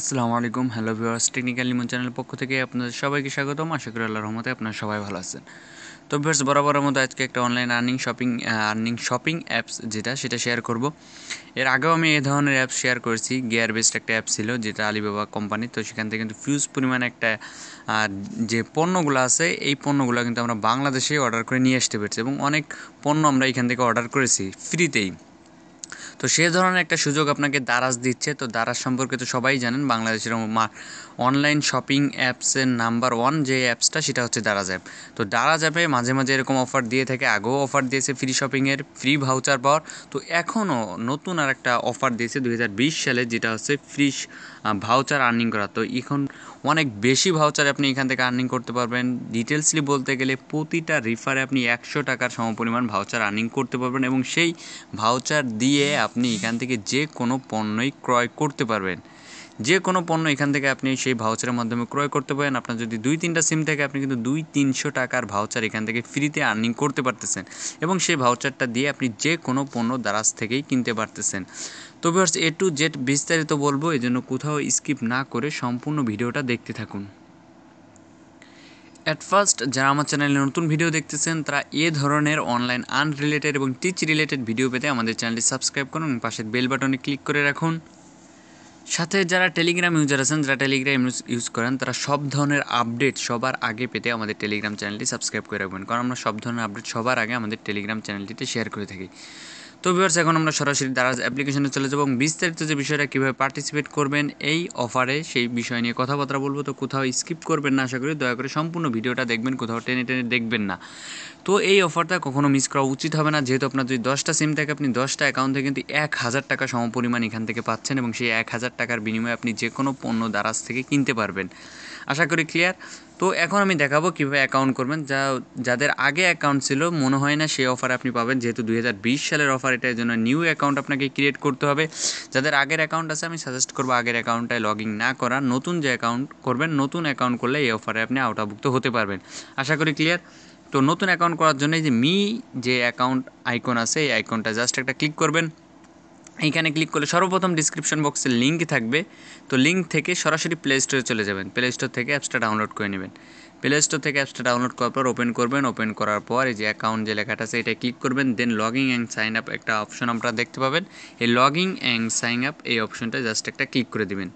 আসসালামু আলাইকুম hello viewers technical Limon channel পক্ষ থেকে আপনাদের সবাইকে স্বাগতম আশা করি আল্লাহর রহমতে আপনারা সবাই ভালো আছেন তো ভিউয়ার্স বরাবরের মতো আজকে একটা online earning shopping earning shopping apps যেটা সেটা শেয়ার করব এর আগেও আমি এই ধরনের অ্যাপ শেয়ার করেছি গিয়ার বেসড একটা অ্যাপ ছিল যেটা আলিবাবা কোম্পানি তো সেখান থেকে কিন্তু ফিউজ পরিমাণে একটা যে পণ্যগুলো আছে এই পণ্যগুলো কিন্তু আমরা বাংলাদেশেই অর্ডার করে নিয়ে আসতে পেরেছি এবং অনেক পণ্য আমরা এখান থেকে অর্ডার করেছি ফ্রিতেই তো সে ধরনের একটা সুযোগ আপনাকে দ্বারাজ দিচ্ছে তো দ্বারাস সম্পর্কে তো সবাই জানেন বাংলাদেশের অনলাইন শপিং অ্যাপসের নাম্বার ওয়ান যে অ্যাপসটা সেটা হচ্ছে দারাজ অ্যাপ তো দারাজ অ্যাপে মাঝে মাঝে এরকম অফার দিয়ে থাকে আগেও অফার দিয়েছে ফ্রি শপিংয়ের ফ্রি ভাউচার পাওয়ার তো এখনও নতুন আর একটা অফার দিয়েছে দু সালে যেটা হচ্ছে ফ্রি ভাউচার আর্নিং করা তো এখন অনেক বেশি ভাউচার আপনি এখান থেকে আর্নিং করতে পারবেন ডিটেলসলি বলতে গেলে প্রতিটা রিফারে আপনি একশো টাকার সমপরিমাণ ভাউচার আর্নিং করতে পারবেন এবং সেই ভাউচার দিয়ে আপনি এখান থেকে যে কোনো পণ্যই ক্রয় করতে পারবেন যে কোনো পণ্য এখান থেকে আপনি সেই ভাউচারের মাধ্যমে ক্রয় করতে পারেন আপনার যদি দুই তিনটা সিম থাকে আপনি কিন্তু দুই তিনশো টাকার ভাউচার এখান থেকে ফ্রিতে আর্নিং করতে পারতেছেন এবং সেই ভাউচারটা দিয়ে আপনি যে কোনো পণ্য দারাজ থেকেই কিনতে পারতেছেন তো ভিউয়ার্স এ টু জেড বিস্তারিত বলবো এজন্য কোথাও স্কিপ না করে সম্পূর্ণ ভিডিওটা দেখতে থাকুন অ্যাট ফার্স্ট যারা আমার চ্যানেলে নতুন ভিডিও দেখতেছেন তারা এ ধরনের অনলাইন আনরিলেটেড এবং টিচ রিলেটেড ভিডিও পেতে আমাদের চ্যানেলটি সাবস্ক্রাইব করুন পাশের বেল বাটনে ক্লিক করে রাখুন সাথে যারা টেলিগ্রাম ইউজার আছেন যারা টেলিগ্রাম ইউজ করেন তারা সব ধরনের আপডেট সবার আগে পেতে আমাদের টেলিগ্রাম চ্যানেলটি সাবস্ক্রাইব করে রাখবেন কারণ আমরা সব ধরনের আপডেট সবার আগে আমাদের টেলিগ্রাম চ্যানেলটিতে শেয়ার করে থাকি তো ভিউয়ার্স এখন আমরা সরাসরি দারাজ অ্যাপ্লিকেশনে চলে যাব এবং বিস্তারিত যে বিষয়টা কীভাবে পার্টিসিপেট করবেন এই অফারে সেই বিষয় নিয়ে কথাবার্তা বলবো তো কোথাও স্কিপ করবেন না আশা করি দয়া করে সম্পূর্ণ ভিডিওটা দেখবেন কোথাও টেনে টেনে দেখবেন না তো এই অফারটা কখনো মিস করা উচিত হবে না যেহেতু আপনার যদি দশটা সিম থাকে আপনি দশটা অ্যাকাউন্টে কিন্তু এক হাজার টাকা সমপরিমাণ এখান থেকে পাচ্ছেন এবং সেই এক হাজার টাকার বিনিময়ে আপনি যে কোনো পণ্য দারাজ থেকে কিনতে পারবেন আশা করি ক্লিয়ার তো এখন আমি দেখাবো কীভাবে অ্যাকাউন্ট করবেন যা যাদের আগে অ্যাকাউন্ট ছিল মনে হয় না সেই অফার আপনি পাবেন যেহেতু দুই সালের অফার এটার জন্য নিউ অ্যাকাউন্ট আপনাকে ক্রিয়েট করতে হবে যাদের আগের অ্যাকাউন্ট আছে আমি সাজেস্ট করবো আগের অ্যাকাউন্টটায় লগ ইন না করা নতুন যে অ্যাকাউন্ট করবেন নতুন অ্যাকাউন্ট করলে এই অফারে আপনি আওতাভুক্ত হতে পারবেন আশা করি ক্লিয়ার তো নতুন অ্যাকাউন্ট করার জন্য যে মি যে অ্যাকাউন্ট আইকন আছে এই আইকনটা জাস্ট একটা ক্লিক করবেন এখানে ক্লিক করলে সর্বপ্রথম ডিসক্রিপশন বক্সে লিঙ্ক থাকবে তো লিঙ্ক থেকে সরাসরি প্লে স্টোরে চলে যাবেন প্লে স্টোর থেকে অ্যাপসটা ডাউনলোড করে নেবেন প্লে স্টোর থেকে অ্যাপসটা ডাউনলোড করার পর ওপেন করবেন ওপেন করার পর এই যে অ্যাকাউন্ট যে লেখাটা আছে এটা ক্লিক করবেন then login and sign up একটা অপশন আপনারা দেখতে পাবেন এই লগিং অ্যান্ড সাইন আপ এই অপশনটা জাস্ট একটা ক্লিক করে দিবেন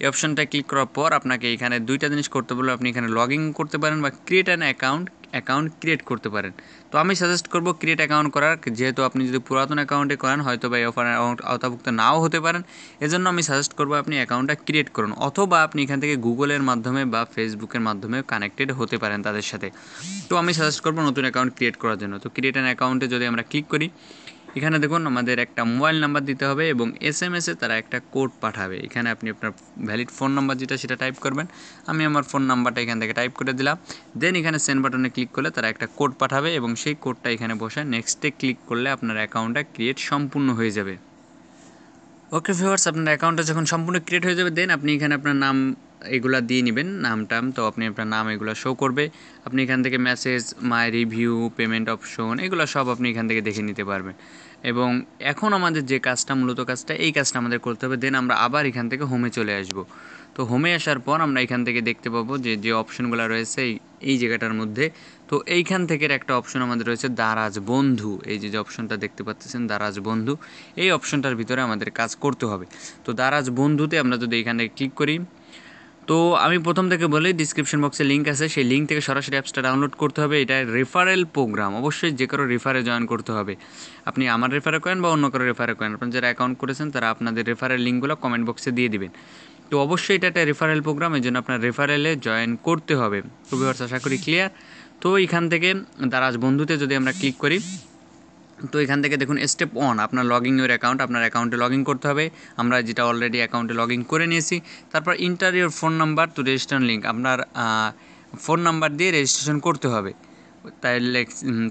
এই অপশনটা ক্লিক করার পর আপনাকে এখানে দুইটা জিনিস করতে বলবে আপনি এখানে লগ করতে পারেন বা create an account account create করতে পারেন তো আমি সাজেস্ট করব ক্রিয়েট অ্যাকাউন্ট করার যেহেতু আপনি যদি পুরাতন অ্যাকাউন্টে করেন হয়তো বা এই অফার আওতাভুক্ত নাও হতে পারেন এজন্য আমি সাজেস্ট করব আপনি অ্যাকাউন্টটা ক্রিয়েট করুন অথবা আপনি এখান থেকে গুগলের মাধ্যমে বা ফেসবুকের মাধ্যমে কানেক্টেড হতে পারেন তাদের সাথে তো আমি সাজেস্ট করব নতুন অ্যাকাউন্ট ক্রিয়েট করার জন্য তো ক্রিয়েট অ্যান অ্যাকাউন্টে যদি আমরা ক্লিক করি এখানে দেখুন আমাদের একটা মোবাইল নাম্বার দিতে হবে এবং এস এম এসে তারা একটা কোড পাঠাবে এখানে আপনি আপনার ভ্যালিড ফোন নাম্বার যেটা সেটা টাইপ করবেন আমি আমার ফোন নাম্বারটা এখান থেকে টাইপ করে দিলাম দেন এখানে সেন্ড বাটনে ক্লিক করলে তারা একটা কোড পাঠাবে এবং সেই কোডটা এখানে বসে নেক্সটে ক্লিক করলে আপনার অ্যাকাউন্টটা ক্রিয়েট সম্পূর্ণ হয়ে যাবে ওকে ভিউয়ার্স আপনার অ্যাকাউন্টটা যখন সম্পূর্ণ ক্রিয়েট হয়ে যাবে দেন আপনি এখানে আপনার নাম এগুলা দিয়ে নেবেন নাম টাম তো আপনি আপনার নাম এগুলো শো করবে আপনি এখান থেকে message my review payment option এগুলো সব আপনি এখান থেকে দেখে নিতে পারবেন এবং এখন আমাদের যে কাজটা মূলত কাজটা এই কাজটা আমাদের করতে হবে দেন আমরা আবার এখান থেকে হোমে চলে আসব তো হোমে আসার পর আমরা এখান থেকে দেখতে পাবো যে যে অপশনগুলো রয়েছে এই জায়গাটার মধ্যে তো এইখান থেকে একটা অপশন আমাদের রয়েছে দারাজ বন্ধু এই যে যে অপশনটা দেখতে পাচ্ছেন দারাজ বন্ধু এই অপশনটার ভিতরে আমাদের কাজ করতে হবে তো দারাজ বন্ধুতে আমরা যদি এখানে ক্লিক করি তো আমি প্রথম থেকে বলি ডিসক্রিপশন বক্সে লিঙ্ক আছে সেই লিঙ্ক থেকে সরাসরি অ্যাপসটা ডাউনলোড করতে হবে এটা রেফারেল প্রোগ্রাম অবশ্যই যে কারো রেফারে জয়েন করতে হবে আপনি আমার রেফারে করেন বা অন্য কারো রেফারে করেন আপনি যারা অ্যাকাউন্ট করেছেন তারা আপনাদের রেফারেল লিঙ্কগুলো কমেন্ট বক্সে দিয়ে দিবেন তো অবশ্যই এটা একটা রেফারেল প্রোগ্রাম এই জন্য আপনার রেফারেলে জয়েন করতে হবে খুবই আশা করি ক্লিয়ার তো এখান থেকে দারাজ বন্ধুতে যদি আমরা ক্লিক করি তো এখান থেকে দেখুন স্টেপ ওয়ান আপনার লগ ইউর অ্যাকাউন্ট আপনার অ্যাকাউন্টে লগ করতে হবে আমরা যেটা অলরেডি অ্যাকাউন্টে লগ করে নিয়েছি তারপর enter your phone number to registration link আপনার ফোন নাম্বার দিয়ে রেজিস্ট্রেশন করতে হবে তাই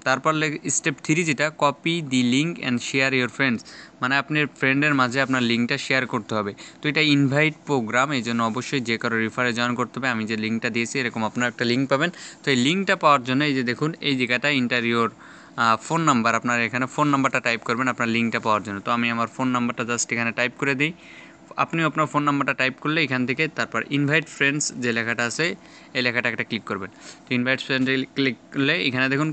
তারপর স্টেপ থ্রি যেটা copy the link and share your friends মানে আপনার ফ্রেন্ডের মাঝে আপনার লিঙ্কটা শেয়ার করতে হবে তো এটা ইনভাইট প্রোগ্রাম এই জন্য অবশ্যই যে কারো রিফারে জয়েন করতে হবে আমি যে লিঙ্কটা দিয়েছি এরকম আপনার একটা লিঙ্ক পাবেন তো এই লিঙ্কটা পাওয়ার জন্য এই যে দেখুন এই জায়গাটা ইন্টারিওর ফোন নাম্বার আপনার এখানে ফোন নাম্বারটা টাইপ করবেন আপনার লিঙ্কটা পাওয়ার জন্য তো আমি আমার ফোন নাম্বারটা জাস্ট এখানে টাইপ করে দিই আপনিও আপনার ফোন নাম্বারটা টাইপ করলে এখান থেকে তারপর ইনভাইট ফ্রেন্ডস যে লেখাটা আছে এই লেখাটা একটা ক্লিক করবেন তো ইনভাইট ফ্রেন্ডস ক্লিক করলে এখানে দেখুন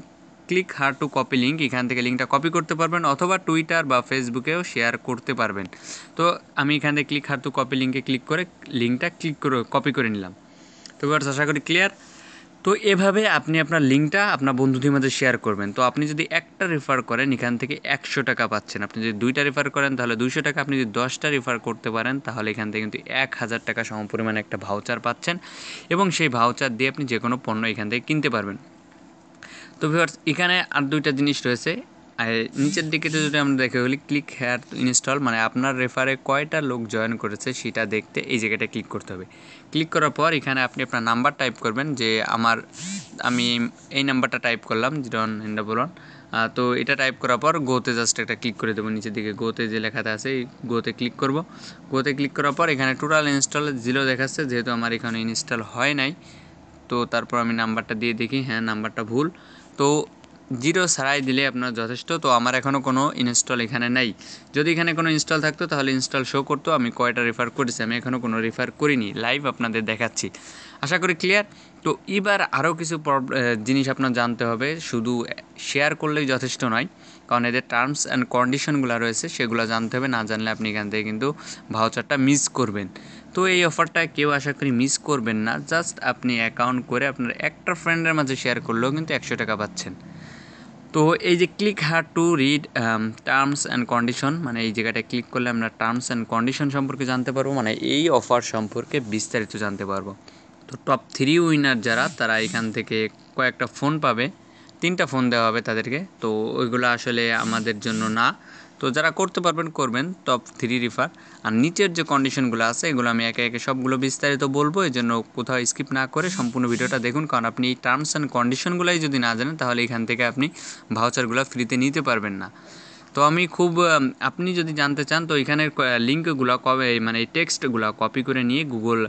click here to copy link এখান থেকে লিঙ্কটা কপি করতে পারবেন অথবা টুইটার বা ফেসবুকেও শেয়ার করতে পারবেন তো আমি এখান থেকে ক্লিক হার টু কপি লিঙ্কে ক্লিক করে লিঙ্কটা ক্লিক করে কপি করে নিলাম তো আশা করি ক্লিয়ার তো এভাবে আপনি আপনার লিঙ্কটা আপনার বন্ধুদের মধ্যে শেয়ার করবেন তো আপনি যদি একটা রেফার করেন এখান থেকে একশো টাকা পাচ্ছেন আপনি যদি দুইটা রেফার করেন তাহলে দুইশো টাকা আপনি যদি দশটা রেফার করতে পারেন তাহলে এখান থেকে কিন্তু এক হাজার টাকা সমপরিমাণে একটা ভাউচার পাচ্ছেন এবং সেই ভাউচার দিয়ে আপনি যে কোনো পণ্য এখান থেকে কিনতে পারবেন তো ভিউয়ার্স এখানে আর দুইটা জিনিস রয়েছে আর নিচের দিকে যদি আমরা দেখে বলি ক্লিক হেয়ার ইনস্টল মানে আপনার রেফারে কয়টা লোক জয়েন করেছে সেটা দেখতে এই জায়গাটা ক্লিক করতে হবে ক্লিক করার পর এখানে আপনি আপনার নাম্বার টাইপ করবেন যে আমার আমি এই নাম্বারটা টাইপ করলাম যেরন এটা বলুন তো এটা টাইপ করার পর গোতে জাস্ট একটা ক্লিক করে দেবো নিচের দিকে গোতে যে লেখাতে আছে গোতে ক্লিক করব গোতে ক্লিক করার পর এখানে টোটাল ইনস্টল জিরো দেখাচ্ছে যেহেতু আমার এখানে ইনস্টল হয় নাই তো তারপর আমি নাম্বারটা দিয়ে দেখি হ্যাঁ নাম্বারটা ভুল তো জিরো সারাই দিলে আপনার যথেষ্ট তো আমার এখনও কোনো ইনস্টল এখানে নাই যদি এখানে কোনো ইনস্টল থাকতো তাহলে ইনস্টল শো করতো আমি কয়টা রেফার করেছি আমি এখনও কোনো রেফার করিনি লাইভ আপনাদের দেখাচ্ছি আশা করি ক্লিয়ার তো এবার আরও কিছু জিনিস আপনার জানতে হবে শুধু শেয়ার করলেই যথেষ্ট নয় কারণ এদের টার্মস অ্যান্ড কন্ডিশনগুলো রয়েছে সেগুলো জানতে হবে না জানলে আপনি এখান থেকে কিন্তু ভাউচারটা মিস করবেন তো এই অফারটা কেউ আশা করি মিস করবেন না জাস্ট আপনি অ্যাকাউন্ট করে আপনার একটা ফ্রেন্ডের মাঝে শেয়ার করলেও কিন্তু একশো টাকা পাচ্ছেন তো এই যে click here to read terms and condition মানে এই জায়গাটায় ক্লিক করলে আমরা টার্মস অ্যান্ড কন্ডিশন সম্পর্কে জানতে পারবো মানে এই অফার সম্পর্কে বিস্তারিত জানতে পারবো তো টপ থ্রি উইনার যারা তারা এখান থেকে কয়েকটা ফোন পাবে তিনটা ফোন দেওয়া হবে তাদেরকে তো ওইগুলো আসলে আমাদের জন্য না তো যারা করতে পারবেন করবেন টপ থ্রি রিফার আর নিচের যে কন্ডিশনগুলো আছে এগুলো আমি একে একে সবগুলো বিস্তারিত বলবো এই জন্য কোথাও স্কিপ না করে সম্পূর্ণ ভিডিওটা দেখুন কারণ আপনি এই টার্মস অ্যান্ড কন্ডিশনগুলোই যদি না জানেন তাহলে এখান থেকে আপনি ভাউচারগুলো ফ্রিতে নিতে পারবেন না তো আমি খুব আপনি যদি জানতে চান তো এখানের লিঙ্কগুলো কবে মানে এই টেক্সটগুলো কপি করে নিয়ে গুগল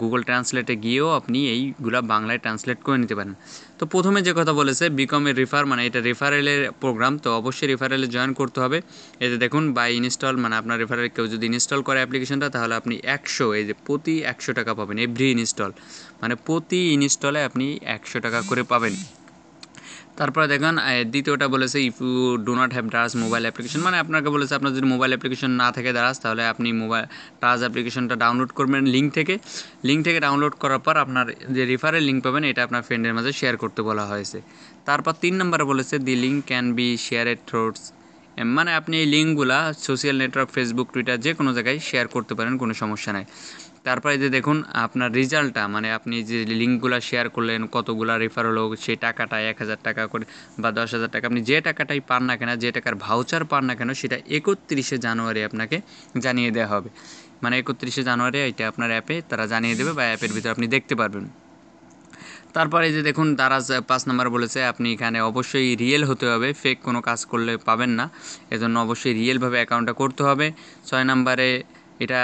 গুগল ট্রান্সলেটে গিয়েও আপনি এইগুলো বাংলায় ট্রান্সলেট করে নিতে পারেন তো প্রথমে যে কথা বলেছে বিকমের রিফার মানে এটা রেফারেলের প্রোগ্রাম তো অবশ্যই রেফারেলে জয়েন করতে হবে এতে দেখুন বাই ইনস্টল মানে আপনার রেফারেল কেউ যদি ইনস্টল করে অ্যাপ্লিকেশনটা তাহলে আপনি একশো এই যে প্রতি একশো টাকা পাবেন এভরি ইনস্টল মানে প্রতি ইনস্টলে আপনি একশো টাকা করে পাবেন তারপরে দেখেন দ্বিতীয়টা বলেছে if you do not have Daraz mobile application মানে আপনাকে বলেছে আপনার যদি মোবাইল অ্যাপ্লিকেশন না থাকে দারাস তাহলে আপনি মোবাইল টাস অ্যাপ্লিকেশনটা ডাউনলোড করবেন লিঙ্ক থেকে লিঙ্ক থেকে ডাউনলোড করার পর আপনার যে রেফারের লিঙ্ক পাবেন এটা আপনার ফ্রেন্ডের মাঝে শেয়ার করতে বলা হয়েছে তারপর তিন নম্বরে বলেছে the link can be shared throughout মানে আপনি এই লিঙ্কগুলো সোশ্যাল নেটওয়ার্ক ফেসবুক টুইটার যে কোনো জায়গায় শেয়ার করতে পারেন কোনো সমস্যা নাই তারপরে যে দেখুন আপনার রেজাল্টটা মানে আপনি যে লিঙ্কগুলো শেয়ার করলেন কতগুলো রেফার হলো সেই টাকাটা এক হাজার টাকা করে বা দশ হাজার টাকা আপনি যে টাকাটাই পান না কেন যে টাকার ভাউচার পান না কেন সেটা একত্রিশে জানুয়ারি আপনাকে জানিয়ে দেওয়া হবে মানে একত্রিশে জানুয়ারি এটা আপনার অ্যাপে তারা জানিয়ে দেবে বা অ্যাপের ভিতরে আপনি দেখতে পারবেন তারপরে যে দেখুন তারা পাঁচ নম্বর বলেছে আপনি এখানে অবশ্যই রিয়েল হতে হবে ফেক কোনো কাজ করলে পাবেন না এজন্য অবশ্যই রিয়েলভাবে অ্যাকাউন্টটা করতে হবে ছয় নম্বরে এটা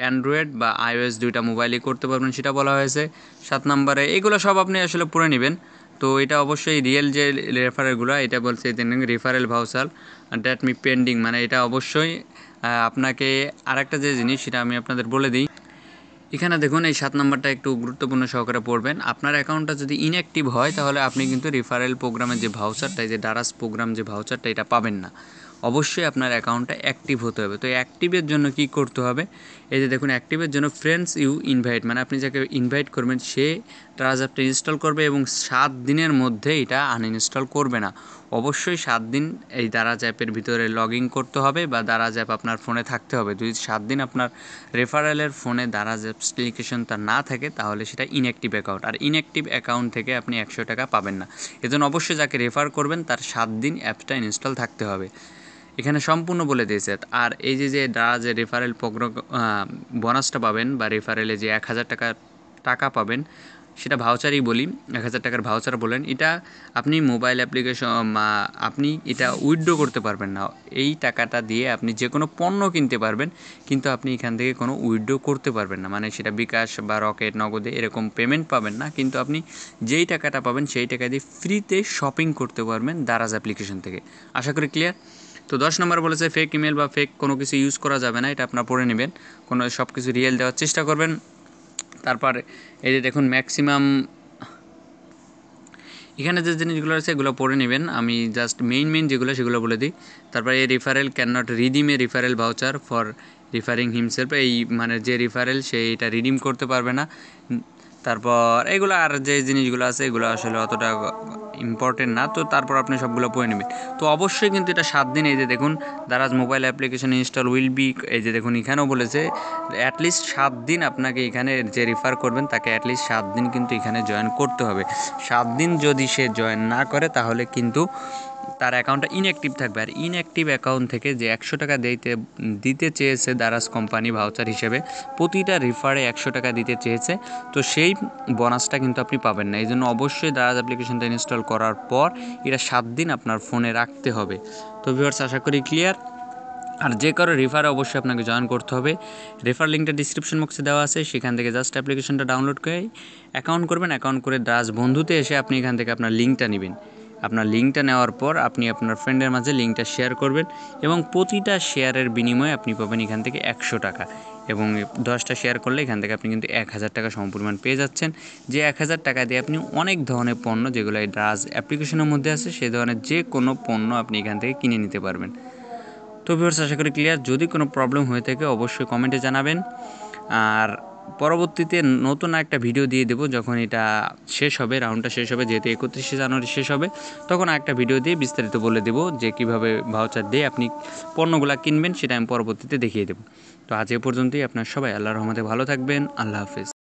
অ্যান্ড্রয়েড বা আইওএস দুইটা মোবাইলই করতে পারবেন সেটা বলা হয়েছে সাত নাম্বারে এগুলো সব আপনি আসলে পড়ে নেবেন তো এটা অবশ্যই রিয়েল যে রেফারেলগুলো এটা বলছে referral voucher that me pending মানে এটা অবশ্যই আপনাকে আরেকটা যে জিনিস সেটা আমি আপনাদের বলে দিই এখানে দেখুন এই সাত নাম্বারটা একটু গুরুত্বপূর্ণ সহকারে পড়বেন আপনার অ্যাকাউন্টটা যদি ইনঅ্যাক্টিভ হয় তাহলে আপনি কিন্তু রেফারেল প্রোগ্রামের যে ভাউচারটা যে ডারাস প্রোগ্রাম যে ভাউচারটা এটা পাবেন না অবশ্যই আপনার অ্যাকাউন্টটা অ্যাক্টিভ হতে হবে তো অ্যাক্টিভের জন্য কি করতে হবে এই যে দেখুন অ্যাক্টিভের জন্য ফ্রেন্ডস ইউ ইনভাইট মানে আপনি যাকে ইনভাইট করবেন সে ট্রাজ অ্যাপটা ইনস্টল করবে এবং সাত দিনের মধ্যে এটা আনইনস্টল করবে না অবশ্যই সাত দিন এই দারাজ অ্যাপের ভিতরে লগ ইন করতে হবে বা দারাজ অ্যাপ আপনার ফোনে থাকতে হবে যদি সাত দিন আপনার রেফারেলের ফোনে দারাজ অ্যাপ্লিকেশনটা না থাকে তাহলে সেটা ইনঅ্যাক্টিভ অ্যাকাউন্ট আর ইনঅ্যাক্টিভ অ্যাকাউন্ট থেকে আপনি একশো টাকা পাবেন না এজন্য অবশ্যই যাকে রেফার করবেন তার সাত দিন অ্যাপটা ইনস্টল থাকতে হবে এখানে সম্পূর্ণ বলে দিয়েছে আর এই যে যে দ্বারা যে রেফারেল প্রোগ্রাম বোনাসটা পাবেন বা রেফারেলে যে এক হাজার টাকা টাকা পাবেন সেটা ভাউচারই বলি এক হাজার টাকার ভাউচার বলেন এটা আপনি মোবাইল অ্যাপ্লিকেশন আপনি এটা উইড্রো করতে পারবেন না এই টাকাটা দিয়ে আপনি যে কোনো পণ্য কিনতে পারবেন কিন্তু আপনি এখান থেকে কোনো উইড্রো করতে পারবেন না মানে সেটা বিকাশ বা রকেট নগদে এরকম পেমেন্ট পাবেন না কিন্তু আপনি যেই টাকাটা পাবেন সেই টাকা দিয়ে ফ্রিতে শপিং করতে পারবেন দারাজ অ্যাপ্লিকেশন থেকে আশা করি ক্লিয়ার তো দশ নম্বর বলেছে ফেক ইমেল বা ফেক কোনো কিছু ইউজ করা যাবে না এটা আপনার পড়ে নেবেন কোনো সব কিছু রিয়েল দেওয়ার চেষ্টা করবেন তারপর এই যে দেখুন ম্যাক্সিমাম এখানে যে জিনিসগুলো আছে এগুলো পড়ে নেবেন আমি জাস্ট মেইন মেইন যেগুলো সেগুলো বলে দিই তারপরে এই referral can not redeem a referral voucher for referring himself এই মানে যে রিফারেল সে এটা রিডিম করতে পারবে না তারপর এগুলো আর যে জিনিসগুলো আছে এগুলো আসলে অতটা ইম্পর্টেন্ট না তো তারপর আপনি সবগুলো পড়ে নেবেন তো অবশ্যই কিন্তু এটা সাত দিন এই যে দেখুন Daraz mobile application install will be এই যে দেখুন এখানেও বলেছে অ্যাটলিস্ট সাত দিন আপনাকে এখানে যে রেফার করবেন তাকে অ্যাটলিস্ট সাত দিন কিন্তু এখানে জয়েন করতে হবে সাত দিন যদি সে জয়েন না করে তাহলে কিন্তু তার অ্যাকাউন্টটা ইনঅ্যাক্টিভ থাকবে আর ইনঅ্যাক্টিভ অ্যাকাউন্ট থেকে যে একশো টাকা দিতে দিতে চেয়েছে দারাজ কোম্পানি ভাউচার হিসেবে প্রতিটা রিফারে একশো টাকা দিতে চেয়েছে তো সেই বোনাসটা কিন্তু আপনি পাবেন না এই জন্য অবশ্যই দারাজ অ্যাপ্লিকেশনটা ইনস্টল করার পর এটা সাত দিন আপনার ফোনে রাখতে হবে তো ভিউয়ার্স আশা করি ক্লিয়ার আর যে কারো রিফারে অবশ্যই আপনাকে জয়েন করতে হবে রেফার লিঙ্কটা ডিসক্রিপশন বক্সে দেওয়া আছে সেখান থেকে জাস্ট অ্যাপ্লিকেশনটা ডাউনলোড করে অ্যাকাউন্ট করবেন অ্যাকাউন্ট করে দাস বন্ধুতে এসে আপনি এখান থেকে আপনার লিঙ্কটা নেবেন আপনার লিঙ্কটা নেওয়ার পর আপনি আপনার ফ্রেন্ডের মাঝে লিঙ্কটা শেয়ার করবেন এবং প্রতিটা শেয়ারের বিনিময়ে আপনি পাবেন এখান থেকে একশো টাকা এবং দশটা শেয়ার করলে এখান থেকে আপনি কিন্তু এক হাজার টাকা সমপরিমাণ পেয়ে যাচ্ছেন যে এক হাজার টাকা দিয়ে আপনি অনেক ধরনের পণ্য যেগুলো এই ড্রাজ অ্যাপ্লিকেশনের মধ্যে আছে সে ধরনের যে কোনো পণ্য আপনি এখান থেকে কিনে নিতে পারবেন তো ভিউর্স আশা করি ক্লিয়ার যদি কোনো প্রবলেম হয়ে থাকে অবশ্যই কমেন্টে জানাবেন আর পরবর্তীতে নতুন একটা ভিডিও দিয়ে দেবো যখন এটা শেষ হবে রাউন্ডটা শেষ হবে যেহেতু একত্রিশে জানুয়ারি শেষ হবে তখন একটা ভিডিও দিয়ে বিস্তারিত বলে দেবো যে কিভাবে ভাউচার দিয়ে আপনি পণ্যগুলো কিনবেন সেটা আমি পরবর্তীতে দেখিয়ে দেবো তো আজ এ পর্যন্তই আপনার সবাই আল্লাহ রহমতে ভালো থাকবেন আল্লাহ হাফেজ